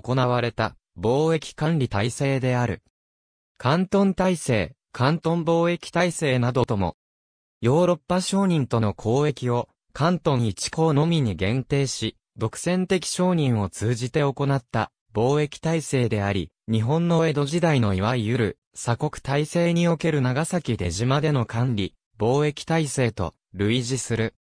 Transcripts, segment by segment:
行われた貿易管理体制である。関東体制、関東貿易体制などとも、ヨーロッパ商人との交易を関東一港のみに限定し、独占的商人を通じて行った貿易体制であり、日本の江戸時代のいわゆる鎖国体制における長崎出島での管理、貿易体制と類似する。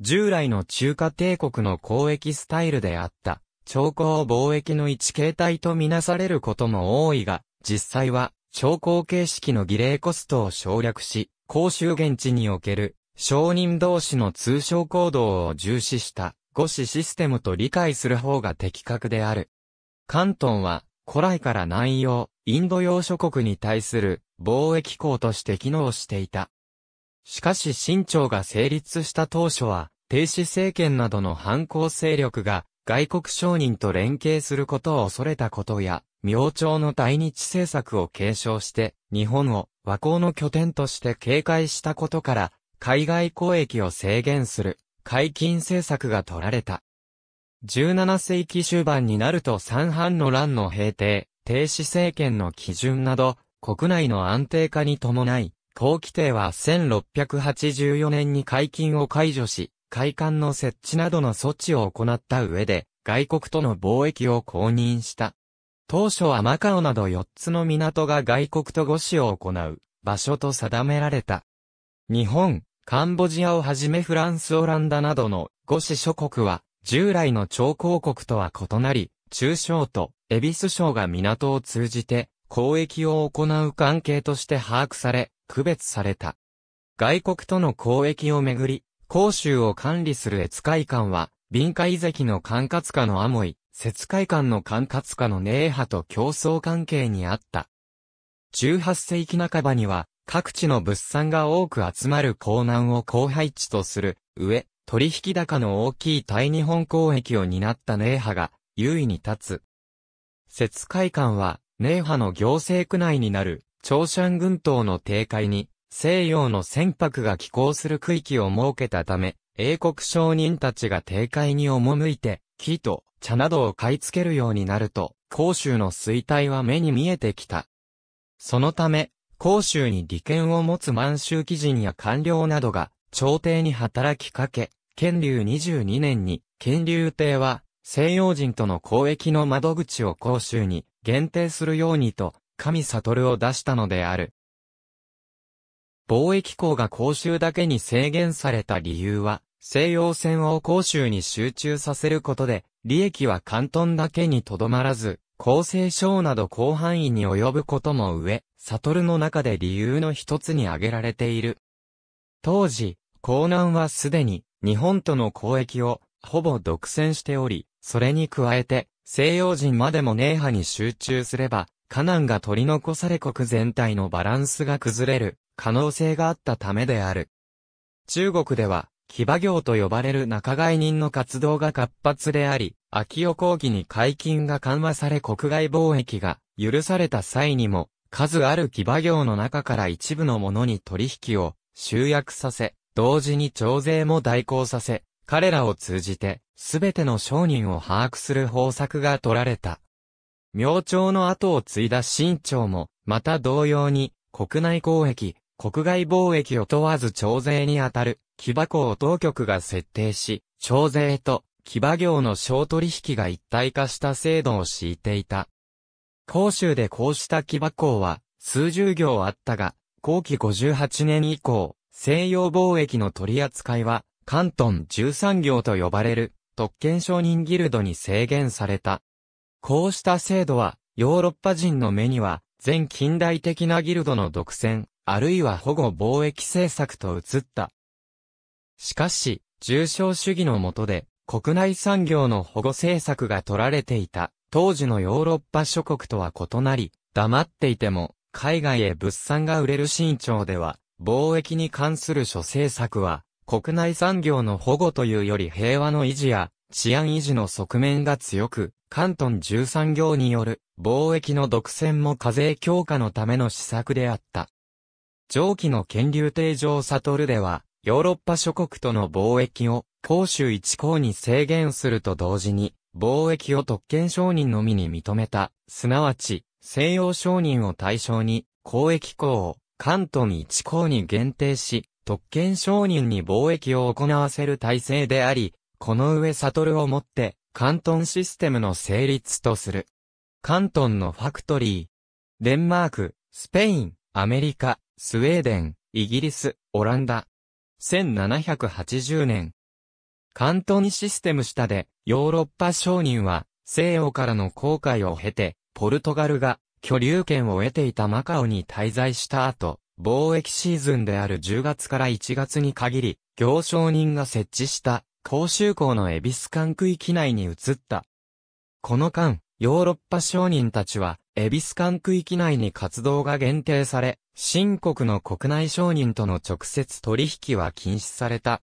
従来の中華帝国の交易スタイルであった。超高貿易の一形態とみなされることも多いが、実際は、超高形式の儀礼コストを省略し、公衆現地における、商人同士の通商行動を重視した、五子システムと理解する方が的確である。関東は、古来から南洋、インド洋諸国に対する貿易港として機能していた。しかし清朝が成立した当初は、停止政権などの反抗勢力が外国商人と連携することを恐れたことや、明朝の対日政策を継承して、日本を和光の拠点として警戒したことから、海外交易を制限する、解禁政策が取られた。17世紀終盤になると三藩の乱の平定、停止政権の基準など、国内の安定化に伴い、高規定は1684年に解禁を解除し、会館の設置などの措置を行った上で、外国との貿易を公認した。当初はマカオなど4つの港が外国と護市を行う場所と定められた。日本、カンボジアをはじめフランスオランダなどの護使諸国は従来の超広国とは異なり、中小とエビス省が港を通じて交易を行う関係として把握され、区別された。外国との交易をめぐり、公州を管理する越海館は、臨海遺跡の管轄下のアモイ、節海館の管轄下のネーハと競争関係にあった。18世紀半ばには、各地の物産が多く集まる港南を後配地とする、上、取引高の大きい大日本交易を担ったネーハが、優位に立つ。節海館は、ネーハの行政区内になる、長山群島の定海に、西洋の船舶が寄港する区域を設けたため、英国商人たちが定海に赴いて、木と茶などを買い付けるようになると、甲州の衰退は目に見えてきた。そのため、甲州に利権を持つ満州貴人や官僚などが、朝廷に働きかけ、建立22年に、建立帝は、西洋人との交易の窓口を甲州に限定するようにと、神悟を出したのである。貿易港が広州だけに制限された理由は、西洋船を広州に集中させることで、利益は関東だけにとどまらず、厚生省など広範囲に及ぶことも上、悟の中で理由の一つに挙げられている。当時、江南はすでに日本との交易をほぼ独占しており、それに加えて西洋人までも寧波に集中すれば、河南が取り残され国全体のバランスが崩れる可能性があったためである。中国では、騎馬業と呼ばれる仲買人の活動が活発であり、秋代講義に解禁が緩和され国外貿易が許された際にも、数ある騎馬業の中から一部のものに取引を集約させ、同時に徴税も代行させ、彼らを通じて、すべての商人を把握する方策が取られた。明朝の後を継いだ清朝も、また同様に、国内交易、国外貿易を問わず徴税にあたる、騎馬港を当局が設定し、徴税と騎馬業の小取引が一体化した制度を敷いていた。甲州でこうした騎馬港は、数十行あったが、後期58年以降、西洋貿易の取り扱いは、関東13行と呼ばれる、特権承認ギルドに制限された。こうした制度は、ヨーロッパ人の目には、全近代的なギルドの独占、あるいは保護貿易政策と移った。しかし、重商主義の下で、国内産業の保護政策が取られていた、当時のヨーロッパ諸国とは異なり、黙っていても、海外へ物産が売れる新潮では、貿易に関する諸政策は、国内産業の保護というより平和の維持や治安維持の側面が強く、関東13行による貿易の独占も課税強化のための施策であった。上記の権流定上悟では、ヨーロッパ諸国との貿易を、公衆一項に制限すると同時に、貿易を特権承認のみに認めた、すなわち、西洋承認を対象に、交易項を、関東に一項に限定し、特権承認に貿易を行わせる体制であり、この上悟をもって、関東システムの成立とする。関東のファクトリー。デンマーク、スペイン、アメリカ、スウェーデン、イギリス、オランダ。1780年。関東にシステム下で、ヨーロッパ商人は、西洋からの航海を経て、ポルトガルが居留権を得ていたマカオに滞在した後、貿易シーズンである10月から1月に限り、行商人が設置した公衆港のエビス艦区域内に移った。この間、ヨーロッパ商人たちは、エビス管区域内に活動が限定され、新国の国内商人との直接取引は禁止された。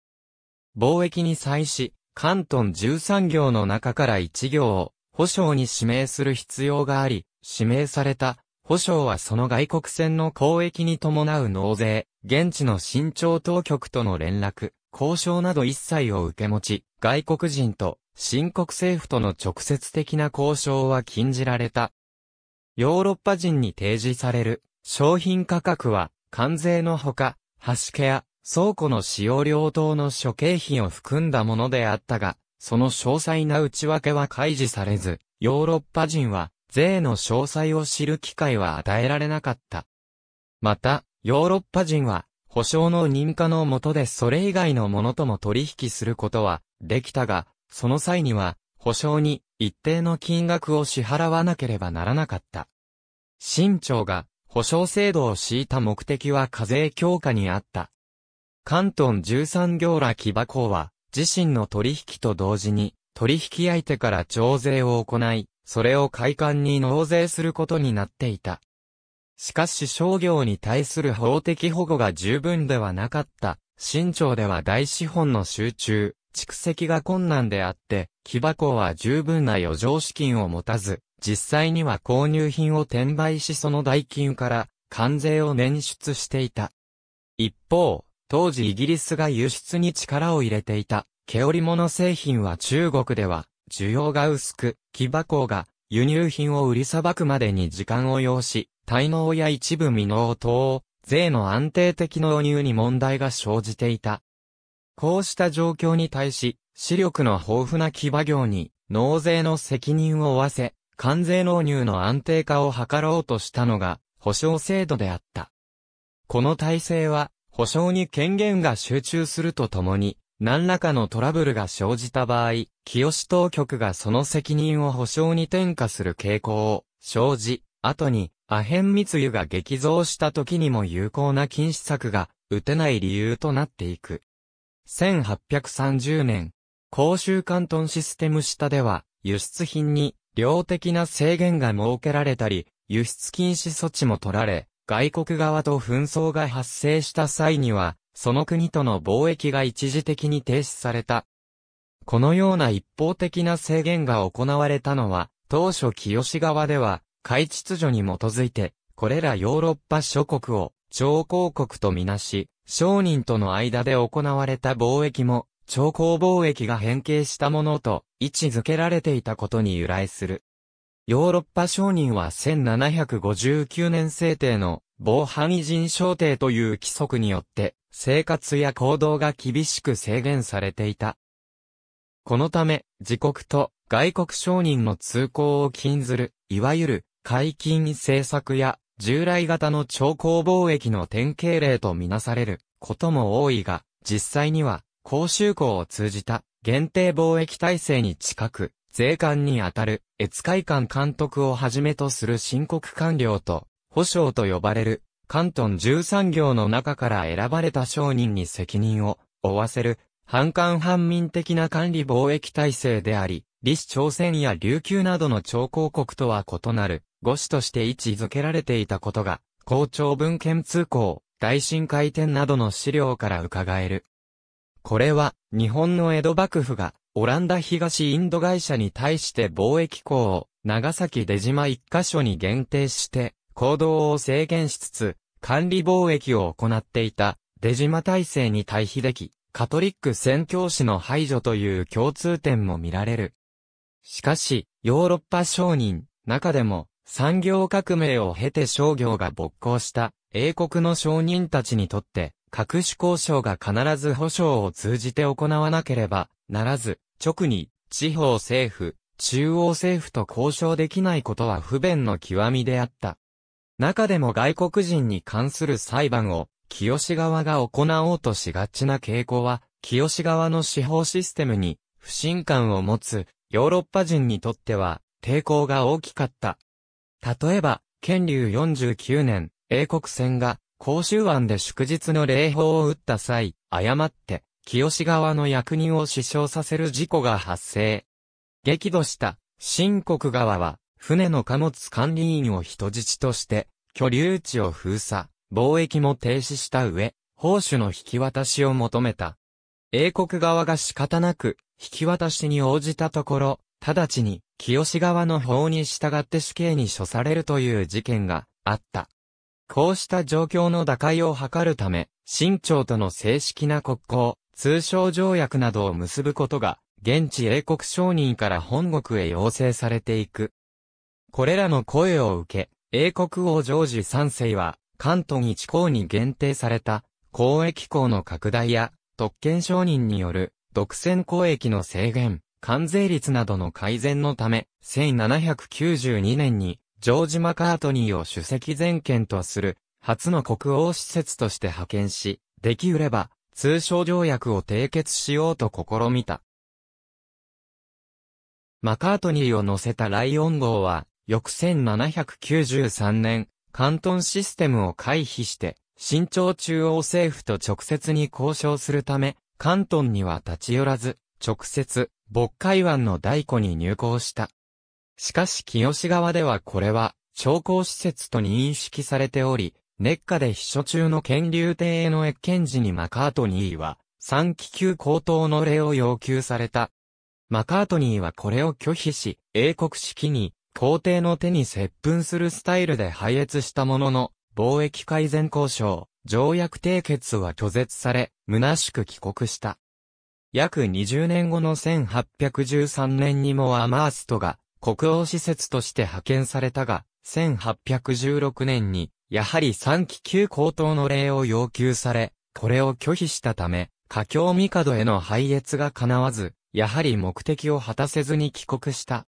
貿易に際し、関東13行の中から1行を、保証に指名する必要があり、指名された、保証はその外国船の交易に伴う納税、現地の新庁当局との連絡、交渉など一切を受け持ち、外国人と新国政府との直接的な交渉は禁じられた。ヨーロッパ人に提示される商品価格は関税のほか、端ケや倉庫の使用料等の諸経費を含んだものであったが、その詳細な内訳は開示されず、ヨーロッパ人は税の詳細を知る機会は与えられなかった。また、ヨーロッパ人は、保証の認可の下でそれ以外のものとも取引することはできたが、その際には、保証に一定の金額を支払わなければならなかった。新庁が保証制度を敷いた目的は課税強化にあった。関東13行ら木箱は自身の取引と同時に取引相手から徴税を行い、それを会館に納税することになっていた。しかし商業に対する法的保護が十分ではなかった。新庁では大資本の集中、蓄積が困難であって、木箱は十分な余剰資金を持たず、実際には購入品を転売しその代金から関税を捻出していた。一方、当時イギリスが輸出に力を入れていた、毛織物製品は中国では、需要が薄く、木箱が輸入品を売りさばくまでに時間を要し、滞納や一部未納等、税の安定的納入に問題が生じていた。こうした状況に対し、視力の豊富な騎馬業に、納税の責任を負わせ、関税納入の安定化を図ろうとしたのが、保証制度であった。この体制は、保障に権限が集中するとともに、何らかのトラブルが生じた場合、清当局がその責任を保証に転嫁する傾向を生じ、後にアヘン密輸が激増した時にも有効な禁止策が打てない理由となっていく。1830年、公衆関東システム下では、輸出品に量的な制限が設けられたり、輸出禁止措置も取られ、外国側と紛争が発生した際には、その国との貿易が一時的に停止された。このような一方的な制限が行われたのは、当初清志側では、海秩序に基づいて、これらヨーロッパ諸国を、超公国とみなし、商人との間で行われた貿易も、超高貿易が変形したものと位置づけられていたことに由来する。ヨーロッパ商人は1759年制定の防犯異人商定という規則によって生活や行動が厳しく制限されていた。このため自国と外国商人の通行を禁ずる、いわゆる解禁政策や従来型の超高貿易の典型例とみなされることも多いが、実際には、公衆港を通じた限定貿易体制に近く、税関にあたる、越海館監督をはじめとする申告官僚と、保証と呼ばれる、関東13行の中から選ばれた商人に責任を負わせる、反官反民的な管理貿易体制であり、李氏朝鮮や琉球などの超広国とは異なる、語詞として位置づけられていたことが、校長文献通行、大深海展などの資料から伺える。これは、日本の江戸幕府が、オランダ東インド会社に対して貿易港を、長崎出島一箇所に限定して、行動を制限しつつ、管理貿易を行っていた、出島体制に対比でき、カトリック宣教師の排除という共通点も見られる。しかし、ヨーロッパ商人、中でも、産業革命を経て商業が勃興した英国の商人たちにとって、各種交渉が必ず保障を通じて行わなければならず、直に地方政府、中央政府と交渉できないことは不便の極みであった。中でも外国人に関する裁判を清志側が行おうとしがちな傾向は、清志側の司法システムに不信感を持つヨーロッパ人にとっては抵抗が大きかった例えば、建立49年、英国船が、甲州湾で祝日の礼法を撃った際、誤って、清川の役人を死傷させる事故が発生。激怒した、新国側は、船の貨物管理員を人質として、居留地を封鎖、貿易も停止した上、報酬の引き渡しを求めた。英国側が仕方なく、引き渡しに応じたところ、直ちに、清川の法に従って死刑に処されるという事件があった。こうした状況の打開を図るため、清朝との正式な国交、通商条約などを結ぶことが、現地英国商人から本国へ要請されていく。これらの声を受け、英国王ジョージ3世は、関東一項に限定された、交易港の拡大や、特権商人による、独占交易の制限、関税率などの改善のため、1792年に、ジョージ・マカートニーを主席全権とする、初の国王施設として派遣し、できうれば、通商条約を締結しようと試みた。マカートニーを乗せたライオン号は、翌1793年、関東システムを回避して、新朝中央政府と直接に交渉するため、関東には立ち寄らず、直接、渤海湾の大湖に入港した。しかし清志川ではこれは、商工施設と認識されており、熱下で秘書中の建流亭への越見時にマカートニーは、3気球高騰の礼を要求された。マカートニーはこれを拒否し、英国式に、皇帝の手に接吻するスタイルで配列したものの、貿易改善交渉、条約締結は拒絶され、虚しく帰国した。約20年後の1813年にもアマーストが国王施設として派遣されたが、1816年に、やはり3期級高等の礼を要求され、これを拒否したため、華僑帝への配越が叶わず、やはり目的を果たせずに帰国した。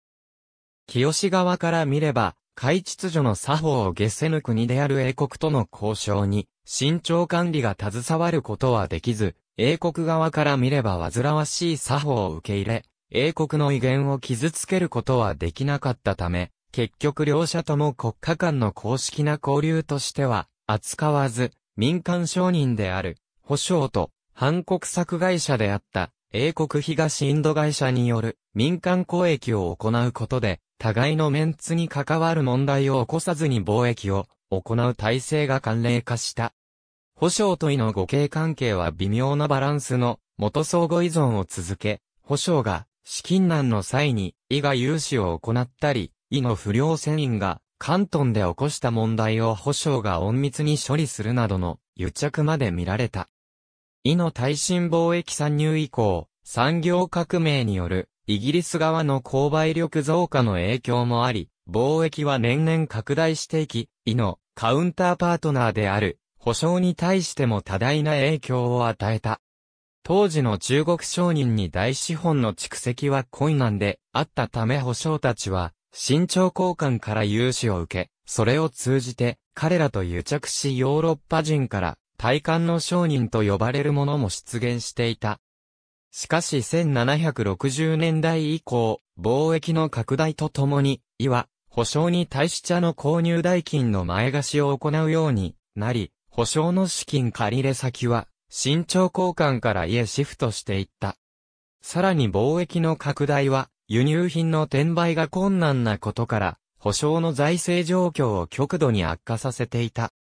清側から見れば、海秩序の作法を下せぬ国である英国との交渉に、身長管理が携わることはできず、英国側から見れば煩わしい作法を受け入れ、英国の威厳を傷つけることはできなかったため、結局両者とも国家間の公式な交流としては扱わず、民間商人である、保証と、反国策会社であった、英国東インド会社による民間交易を行うことで、互いのメンツに関わる問題を起こさずに貿易を行う体制が慣例化した。保証と意の互恵関係は微妙なバランスの元相互依存を続け、保証が資金難の際に、意が融資を行ったり、意の不良船員が関東で起こした問題を保証が隠密に処理するなどの癒着まで見られた。意の耐震貿易参入以降、産業革命によるイギリス側の購買力増加の影響もあり、貿易は年々拡大していき、異のカウンターパートナーである保証に対しても多大な影響を与えた。当時の中国商人に大資本の蓄積は困難であったため保証たちは、新朝交換から融資を受け、それを通じて彼らと癒着しヨーロッパ人から体幹の商人と呼ばれるものも出現していた。しかし1760年代以降、貿易の拡大とともに、いわ、保証に対し茶の購入代金の前貸しを行うようになり、保証の資金借入先は、新庁交換から家シフトしていった。さらに貿易の拡大は、輸入品の転売が困難なことから、保証の財政状況を極度に悪化させていた。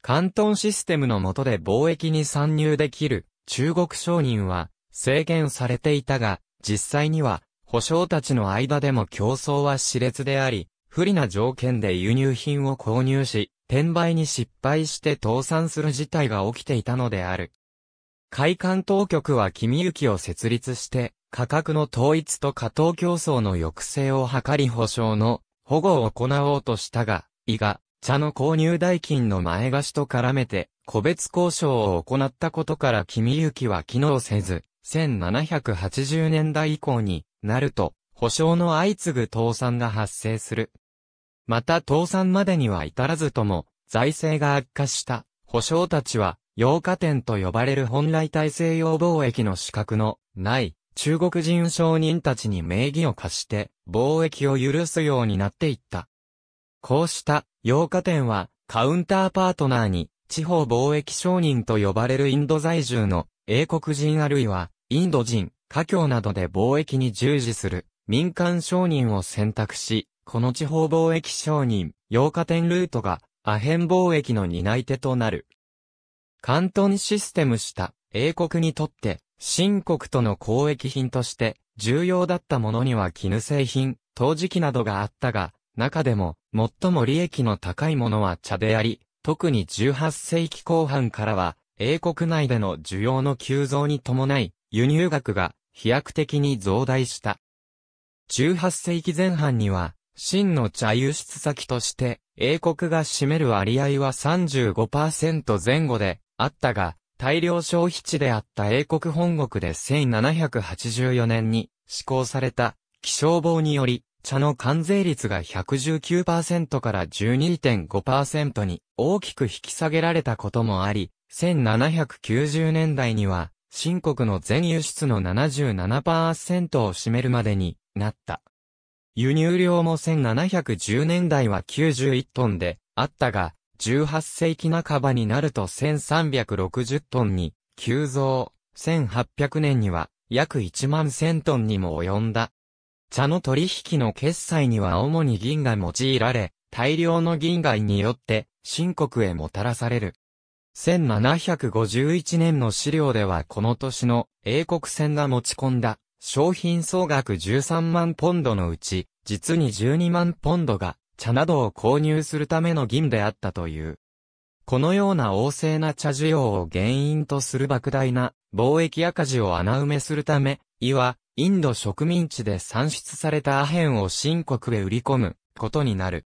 関東システムの下で貿易に参入できる中国商人は制限されていたが、実際には保証たちの間でも競争は熾烈であり、不利な条件で輸入品を購入し、転売に失敗して倒産する事態が起きていたのである。会館当局は君行を設立して、価格の統一と過当競争の抑制を図り保証の保護を行おうとしたが、伊が、茶の購入代金の前貸しと絡めて、個別交渉を行ったことから君行は機能せず、1780年代以降になると、保証の相次ぐ倒産が発生する。また倒産までには至らずとも、財政が悪化した保証たちは、洋貨店と呼ばれる本来大西洋貿易の資格のない中国人商人たちに名義を貸して貿易を許すようになっていった。こうした洋貨店はカウンターパートナーに地方貿易商人と呼ばれるインド在住の英国人あるいはインド人、華僑などで貿易に従事する民間商人を選択しこの地方貿易商人、洋化店ルートが、アヘン貿易の担い手となる。関東システムした英国にとって、新国との交易品として重要だったものには絹製品、陶磁器などがあったが、中でも最も利益の高いものは茶であり、特に18世紀後半からは、英国内での需要の急増に伴い、輸入額が飛躍的に増大した。18世紀前半には、真の茶輸出先として、英国が占める割合は35%前後であったが、大量消費地であった英国本国で1784年に施行された気象法により、茶の関税率が119%から12.5%に大きく引き下げられたこともあり、1790年代には、新国の全輸出の77%を占めるまでになった。輸入量も1710年代は91トンであったが、18世紀半ばになると1360トンに急増、1800年には約1万1000トンにも及んだ。茶の取引の決済には主に銀が用いられ、大量の銀貝によって、新国へもたらされる。1751年の資料ではこの年の英国船が持ち込んだ商品総額13万ポンドのうち、実に12万ポンドが茶などを購入するための銀であったという。このような旺盛な茶需要を原因とする莫大な貿易赤字を穴埋めするため、いわ、インド植民地で産出されたアヘンを新国へ売り込むことになる。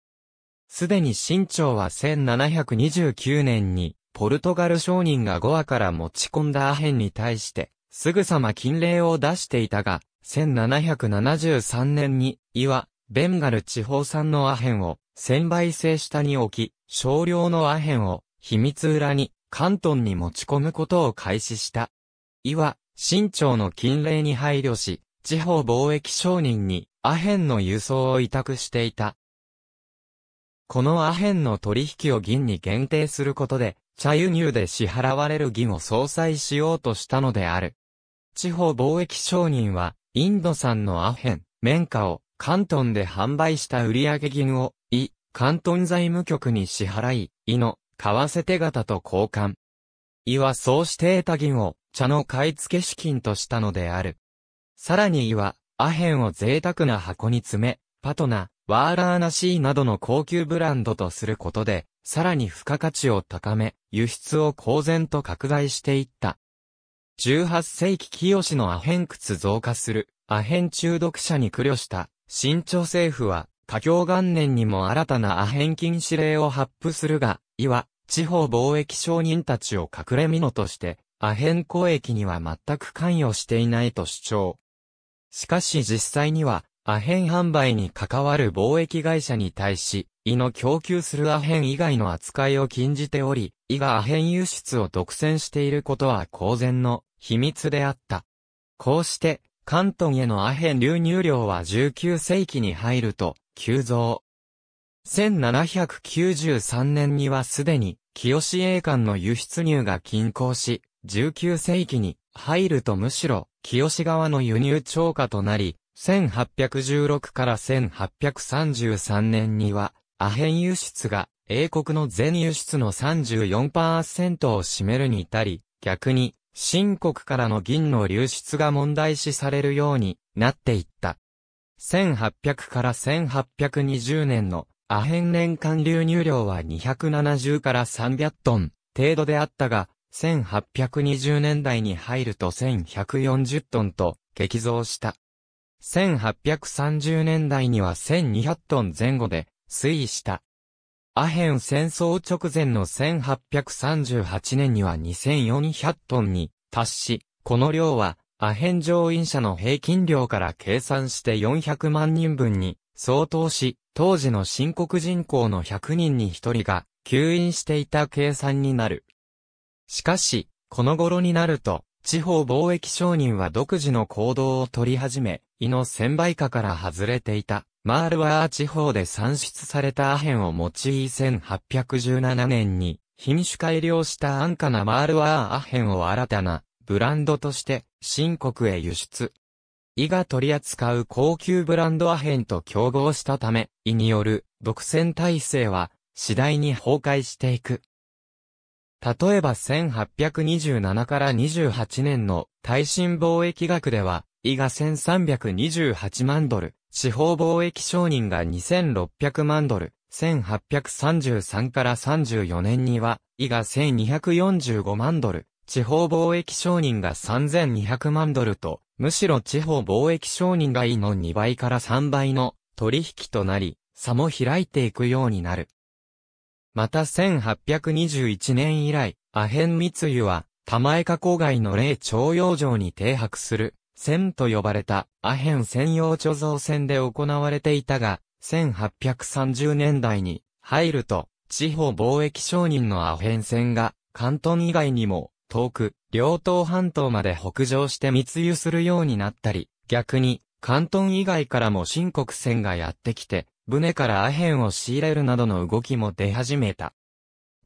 すでに清朝は1729年にポルトガル商人がゴアから持ち込んだアヘンに対してすぐさま禁令を出していたが、1773年に、伊は、ベンガル地方産のアヘンを、千倍製下に置き、少量のアヘンを、秘密裏に、関東に持ち込むことを開始した。伊は、新朝の禁令に配慮し、地方貿易商人に、アヘンの輸送を委託していた。このアヘンの取引を銀に限定することで、茶輸入で支払われる銀を相殺しようとしたのである。地方貿易商人は、インド産のアヘン、綿花を、関東で販売した売上金を、イ、関東財務局に支払い、イの、為替手形と交換。イはそうして得た銀を、茶の買い付け資金としたのである。さらにイは、アヘンを贅沢な箱に詰め、パトナ、ワーラーナシーなどの高級ブランドとすることで、さらに付加価値を高め、輸出を公然と拡大していった。18世紀清のアヘン窟増加する、アヘン中毒者に苦慮した、新朝政府は、華僑元年にも新たなアヘン禁止令を発布するが、いわ、地方貿易商人たちを隠れ蓑として、アヘン交易には全く関与していないと主張。しかし実際には、アヘン販売に関わる貿易会社に対し、胃の供給するアヘン以外の扱いを禁じており、胃がアヘン輸出を独占していることは公然の秘密であった。こうして、関東へのアヘン流入量は19世紀に入ると急増。1793年にはすでに清志栄間の輸出入が均衡し、19世紀に入るとむしろ清志側の輸入超過となり、1816から1833年にはアヘン輸出が英国の全輸出の34%を占めるに至り、逆に、新国からの銀の流出が問題視されるようになっていった。1800から1820年のアヘン年間流入量は270から300トン程度であったが、1820年代に入ると1140トンと激増した。1830年代には1200トン前後で、推移した。アヘン戦争直前の1838年には2400トンに達し、この量はアヘン乗員者の平均量から計算して400万人分に相当し、当時の深刻人口の100人に1人が吸引していた計算になる。しかし、この頃になると、地方貿易商人は独自の行動を取り始め、胃の千倍下から外れていた。マールワー地方で産出されたアヘンを用い1817年に品種改良した安価なマールワーアヘンを新たなブランドとして新国へ輸出。イが取り扱う高級ブランドアヘンと競合したため、イによる独占体制は次第に崩壊していく。例えば1827から28年の耐震貿易額では、イが1328万ドル、地方貿易商人が2600万ドル、1833から34年には、以が1245万ドル、地方貿易商人が3200万ドルと、むしろ地方貿易商人が以の2倍から3倍の取引となり、差も開いていくようになる。また1821年以来、アヘン密輸は、玉江加工外の霊徴用城に停泊する船と呼ばれたアヘン専用貯蔵船で行われていたが、1830年代に入ると、地方貿易商人のアヘン船が、関東以外にも、遠く、両島半島まで北上して密輸するようになったり、逆に、関東以外からも新国船がやってきて、船からアヘンを仕入れるなどの動きも出始めた。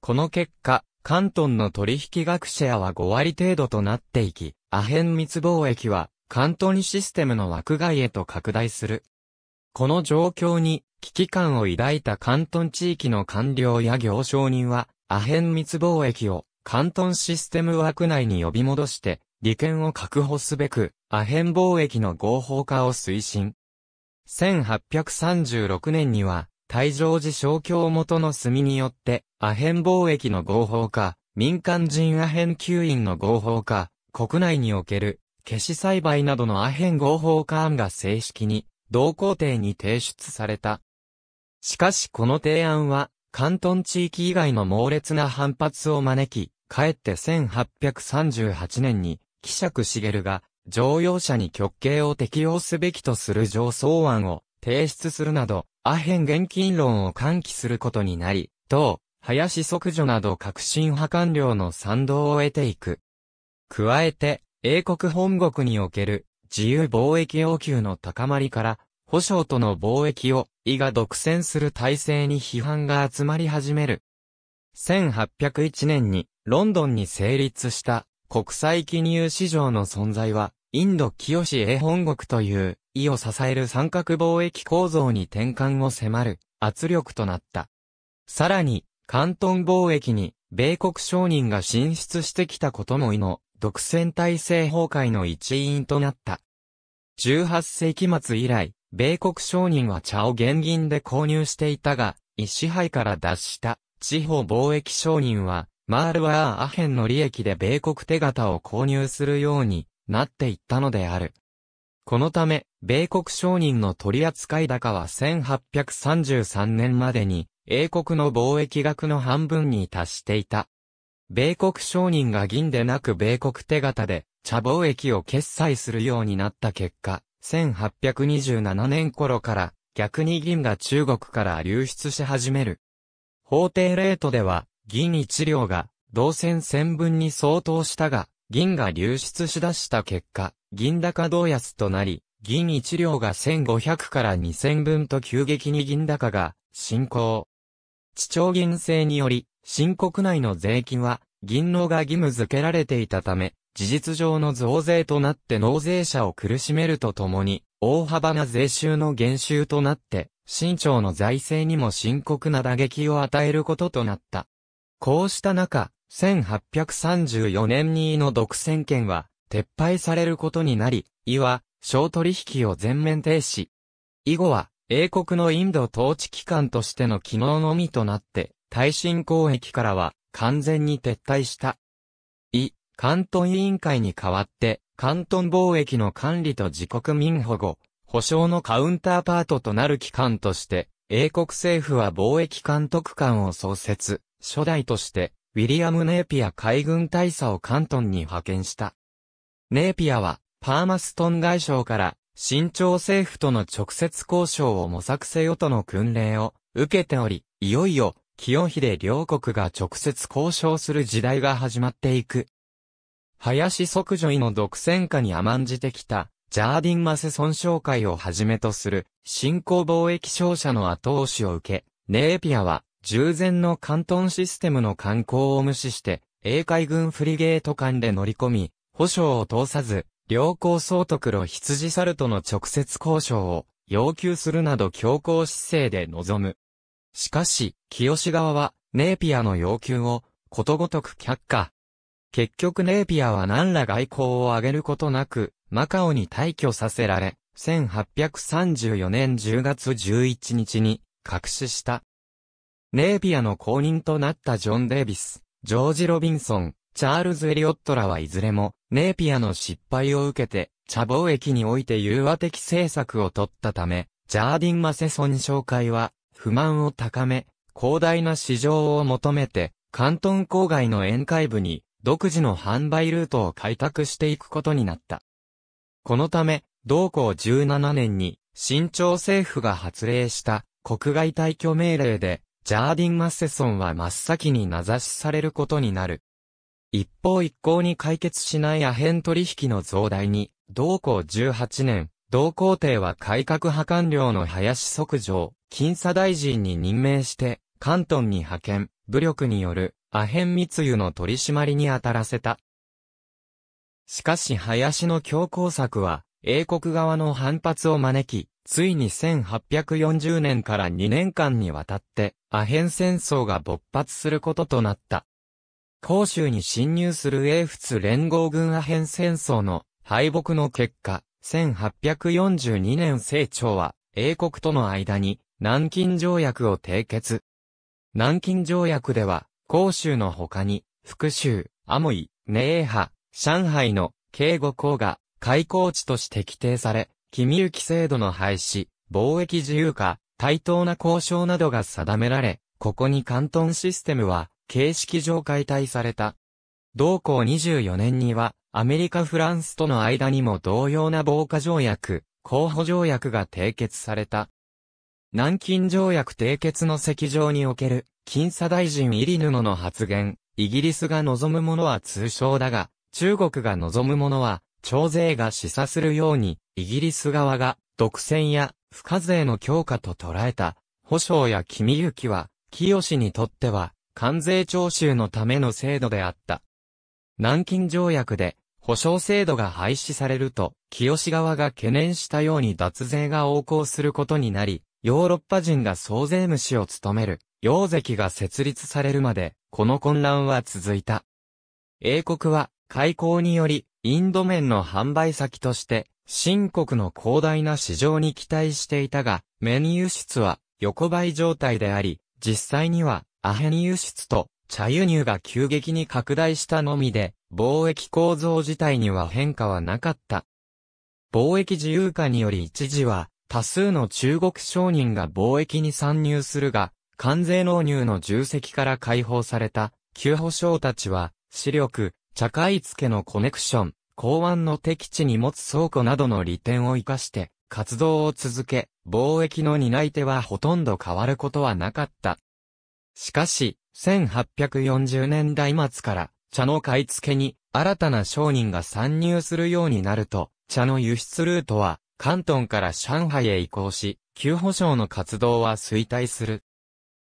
この結果、関東の取引学者は5割程度となっていき、アヘン密貿易はカントシステムの枠外へと拡大する。この状況に危機感を抱いた関東地域の官僚や行商人は、アヘン密貿易を関東システム枠内に呼び戻して、利権を確保すべく、アヘン貿易の合法化を推進。1836年には、大乗寺商京元の墨によって、アヘン貿易の合法化、民間人アヘン吸引の合法化、国内における消し栽培などのアヘン合法化案が正式に、同工程に提出された。しかしこの提案は、関東地域以外の猛烈な反発を招き、かえって1838年に、希釈茂が、乗用車に極刑を適用すべきとする上層案を提出するなど、アヘン現金論を喚起することになり、等、林即女など革新派官僚の賛同を得ていく。加えて、英国本国における自由貿易要求の高まりから、保証との貿易を、伊が独占する体制に批判が集まり始める。1801年に、ロンドンに成立した国際金融市場の存在は、インド清志英本国という、意を支える三角貿易構造に転換を迫る圧力となった。さらに、関東貿易に、米国商人が進出してきたことも意の、独占体制崩壊の一因となった。18世紀末以来、米国商人は茶を現銀で購入していたが、一支配から脱した地方貿易商人は、マールはアヘンの利益で米国手形を購入するようになっていったのである。このため、米国商人の取扱高は1833年までに、英国の貿易額の半分に達していた。米国商人が銀でなく米国手形で茶貿易を決済するようになった結果、1827年頃から逆に銀が中国から流出し始める。法定レートでは銀一両が銅線1分に相当したが、銀が流出しだした結果、銀高銅安となり、銀一両が1500から2000分と急激に銀高が進行。地長銀制により、新国内の税金は、銀納が義務付けられていたため、事実上の増税となって納税者を苦しめるとともに、大幅な税収の減収となって、新朝の財政にも深刻な打撃を与えることとなった。こうした中、1834年にの独占権は撤廃されることになり、いわ、小取引を全面停止。以後は、英国のインド統治機関としての機能のみとなって、耐震攻撃からは完全に撤退した。い、関東委員会に代わって、関東貿易の管理と自国民保護、保障のカウンターパートとなる機関として、英国政府は貿易監督官を創設、初代として、ウィリアム・ネーピア海軍大佐を関東に派遣した。ネーピアは、パーマストン外相から、新朝政府との直接交渉を模索せよとの訓令を受けており、いよいよ清秀両国が直接交渉する時代が始まっていく。林即女医の独占下に甘んじてきた、ジャーディン・マセ損傷会をはじめとする、新興貿易商社の後押しを受け、ネーピアは、従前の関東システムの観光を無視して、英海軍フリゲート艦で乗り込み、保証を通さず、良好総督路羊猿との直接交渉を要求するなど強硬姿勢で臨む。しかし、清側は、ネーピアの要求を、ことごとく却下。結局ネーピアは何ら外交を挙げることなく、マカオに退去させられ、1834年10月11日に、隠死した。ネーピアの後任となったジョン・デイビス、ジョージ・ロビンソン、チャールズ・エリオットらはいずれも、ネーピアの失敗を受けて、茶貿易において融和的政策を取ったため、ジャーディン・マセソン紹介は、不満を高め、広大な市場を求めて、関東郊外の宴会部に、独自の販売ルートを開拓していくことになった。このため、同行17年に、新朝政府が発令した国外退去命令で、ジャーディン・マッセソンは真っ先に名指しされることになる。一方一向に解決しないアヘン取引の増大に、同行18年、同皇帝は改革派官僚の林即上、金差大臣に任命して、関東に派遣、武力によるアヘン密輸の取り締まりに当たらせた。しかし林の強硬策は、英国側の反発を招き、ついに1840年から2年間にわたって、アヘン戦争が勃発することとなった。広州に侵入する英仏連合軍アヘン戦争の敗北の結果、1842年清朝は、英国との間に、南京条約を締結。南京条約では、広州の他に、福州、アモイ、ネーハ、上海の、警護港が、開港地として規定され、君行き制度の廃止、貿易自由化、対等な交渉などが定められ、ここに関東システムは、形式上解体された。同校24年には、アメリカフランスとの間にも同様な防火条約、候補条約が締結された。南京条約締結の席上における、金査大臣リヌノの発言、イギリスが望むものは通称だが、中国が望むものは、徴税が示唆するように、イギリス側が、独占や、不課税の強化と捉えた、保証や君行きは、清にとっては、関税徴収のための制度であった。南京条約で、保証制度が廃止されると、清側が懸念したように脱税が横行することになり、ヨーロッパ人が総税主を務める、洋石が設立されるまで、この混乱は続いた。英国は、開港により、インド面の販売先として、新国の広大な市場に期待していたが、メニュ輸出は横ばい状態であり、実際にはアヘュ輸出と茶輸入が急激に拡大したのみで、貿易構造自体には変化はなかった。貿易自由化により一時は多数の中国商人が貿易に参入するが、関税納入の重責から解放された、旧保障たちは、視力、茶会付のコネクション、港湾の敵地に持つ倉庫などの利点を活かして、活動を続け、貿易の担い手はほとんど変わることはなかった。しかし、1840年代末から茶の買い付けに新たな商人が参入するようになると、茶の輸出ルートは、関東から上海へ移行し、旧保障の活動は衰退する。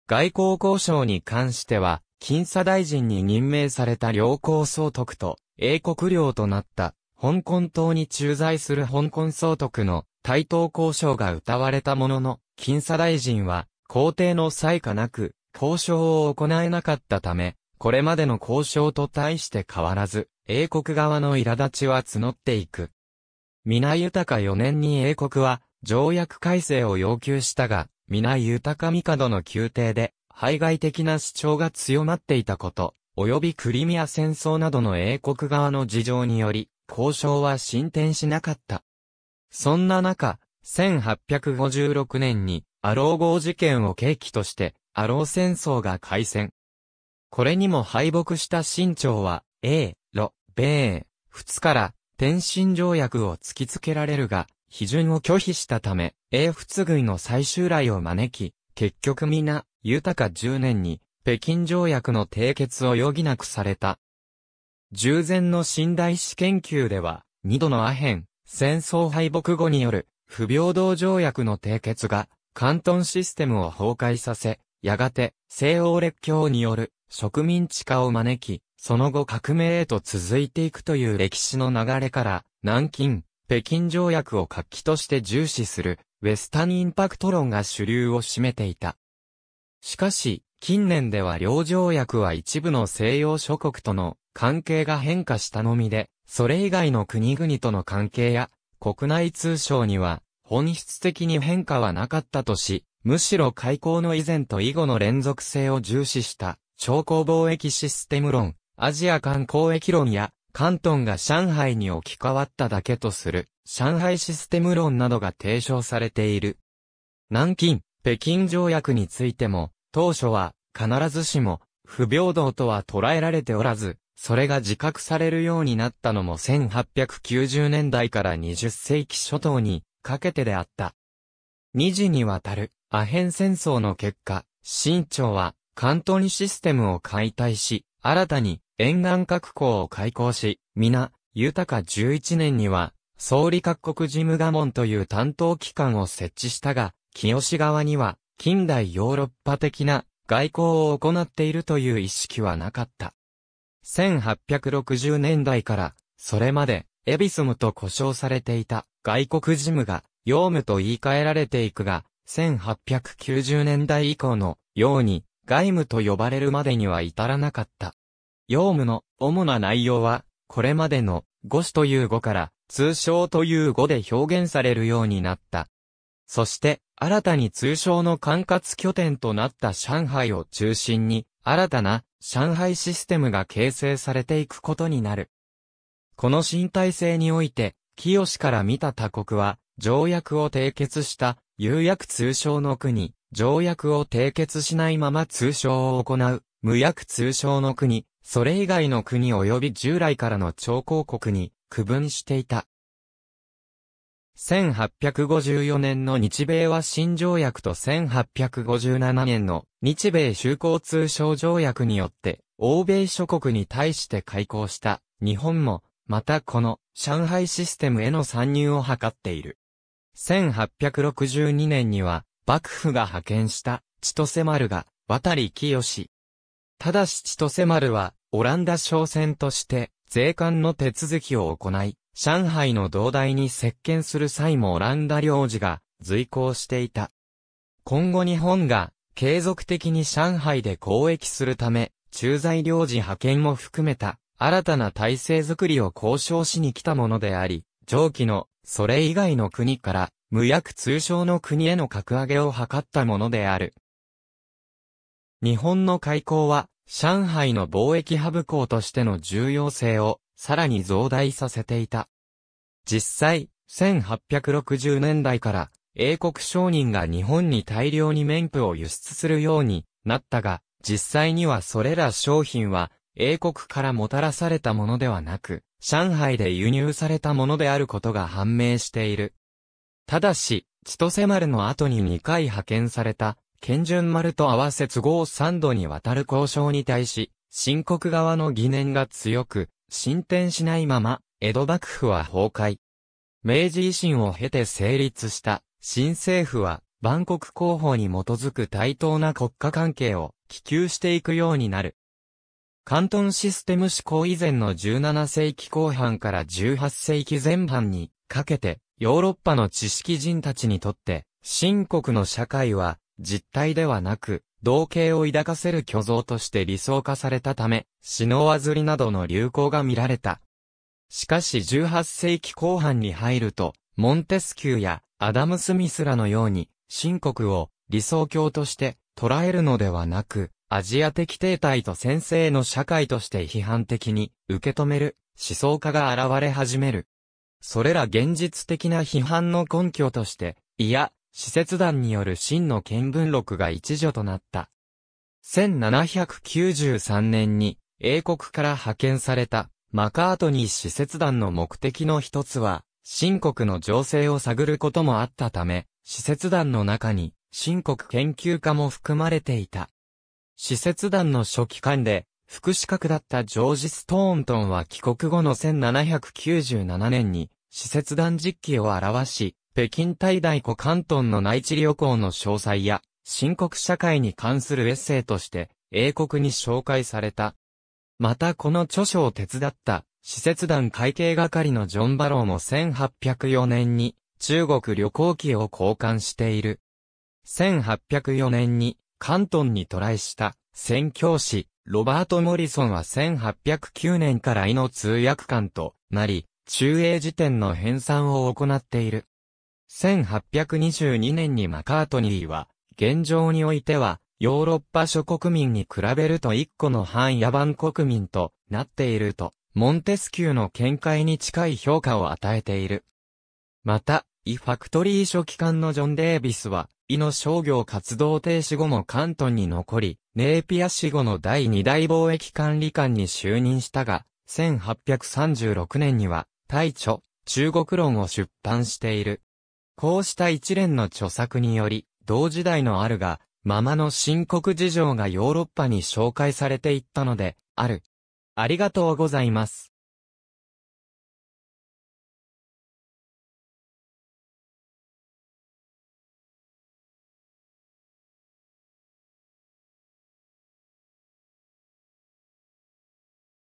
外交交渉に関しては、金査大臣に任命された両公総督と、英国領となった、香港島に駐在する香港総督の対等交渉が謳われたものの、金査大臣は、皇帝の裁可なく、交渉を行えなかったため、これまでの交渉と対して変わらず、英国側の苛立ちは募っていく。皆豊4年に英国は、条約改正を要求したが、皆豊帝の宮廷で、排外的な主張が強まっていたこと、及びクリミア戦争などの英国側の事情により、交渉は進展しなかった。そんな中、1856年に、アロー号事件を契機として、アロー戦争が開戦。これにも敗北した清朝は、英、ロ、米、仏から天津条約を突きつけられるが、批准を拒否したため、英仏軍の最終来を招き、結局皆、豊か10年に、北京条約の締結を余儀なくされた。従前の新大史研究では、二度のアヘン、戦争敗北後による、不平等条約の締結が、関東システムを崩壊させ、やがて、西欧列強による植民地化を招き、その後革命へと続いていくという歴史の流れから、南京、北京条約を活気として重視する、ウェスタンインパクト論が主流を占めていた。しかし、近年では両条約は一部の西洋諸国との関係が変化したのみで、それ以外の国々との関係や、国内通商には本質的に変化はなかったとし、むしろ開港の以前と以後の連続性を重視した商工貿易システム論、アジア間交易論や、関東が上海に置き換わっただけとする、上海システム論などが提唱されている。南京、北京条約についても、当初は、必ずしも、不平等とは捉えられておらず、それが自覚されるようになったのも1890年代から20世紀初頭にかけてであった。二次にわたるアヘン戦争の結果、清朝は関東にシステムを解体し、新たに沿岸各港を開港し、皆、豊か11年には、総理各国事務我門という担当機関を設置したが、清志側には、近代ヨーロッパ的な外交を行っているという意識はなかった。1860年代から、それまで、エビスムと呼称されていた外国事務が、用務と言い換えられていくが、1890年代以降のように、外務と呼ばれるまでには至らなかった。用務の主な内容は、これまでの語詞という語から、通称という語で表現されるようになった。そして、新たに通称の管轄拠点となった上海を中心に、新たな上海システムが形成されていくことになる。この身体制において、清から見た他国は、条約を締結した、有約通称の国、条約を締結しないまま通商を行う、無約通商の国、それ以外の国及び従来からの超公国に区分していた。1854年の日米和親条約と1857年の日米修好通商条約によって欧米諸国に対して開港した日本もまたこの上海システムへの参入を図っている。1862年には幕府が派遣した千歳丸が渡り清。ただし千歳丸はオランダ商船として税関の手続きを行い、上海の道大に接見する際もオランダ領事が随行していた。今後日本が継続的に上海で交易するため、駐在領事派遣も含めた新たな体制づくりを交渉しに来たものであり、上記のそれ以外の国から無役通称の国への格上げを図ったものである。日本の開港は、上海の貿易ハブ港としての重要性を、さらに増大させていた。実際、1860年代から、英国商人が日本に大量に綿布を輸出するようになったが、実際にはそれら商品は、英国からもたらされたものではなく、上海で輸入されたものであることが判明している。ただし、千歳丸の後に2回派遣された、県順丸と合わせ都合3度にわたる交渉に対し、新国側の疑念が強く、進展しないまま、江戸幕府は崩壊。明治維新を経て成立した、新政府は、万国広報に基づく対等な国家関係を、希求していくようになる。広東システム思考以前の17世紀後半から18世紀前半に、かけて、ヨーロッパの知識人たちにとって、新国の社会は、実体ではなく、同型を抱かせる虚像として理想化されたため、死のわずりなどの流行が見られた。しかし18世紀後半に入ると、モンテスキューやアダム・スミスらのように、新国を理想郷として捉えるのではなく、アジア的停滞と先生の社会として批判的に受け止める思想家が現れ始める。それら現実的な批判の根拠として、いや、施設団による真の見聞録が一助となった。1793年に英国から派遣されたマカートニー施設団の目的の一つは、新国の情勢を探ることもあったため、施設団の中に新国研究家も含まれていた。施設団の初期間で、副資格だったジョージ・ストーントンは帰国後の1797年に、使節団実機を表し、北京大大湖関東の内地旅行の詳細や、深刻社会に関するエッセイとして、英国に紹介された。またこの著書を手伝った、使節団会計係のジョン・バローも1804年に、中国旅行記を交換している。1804年に、関東に渡来した、宣教師、ロバート・モリソンは1809年から胃の通訳官となり、中英辞典の編纂を行っている。1822年にマカートニーは、現状においては、ヨーロッパ諸国民に比べると一個の反野蛮国民となっていると、モンテスキューの見解に近い評価を与えている。また、イ・ファクトリー書記官のジョン・デービスは、イの商業活動停止後も関東に残り、ネーピア死後の第二大貿易管理官に就任したが、1836年には、大著、中国論を出版している。こうした一連の著作により、同時代のあるが、ままの深刻事情がヨーロッパに紹介されていったので、ある。ありがとうございます。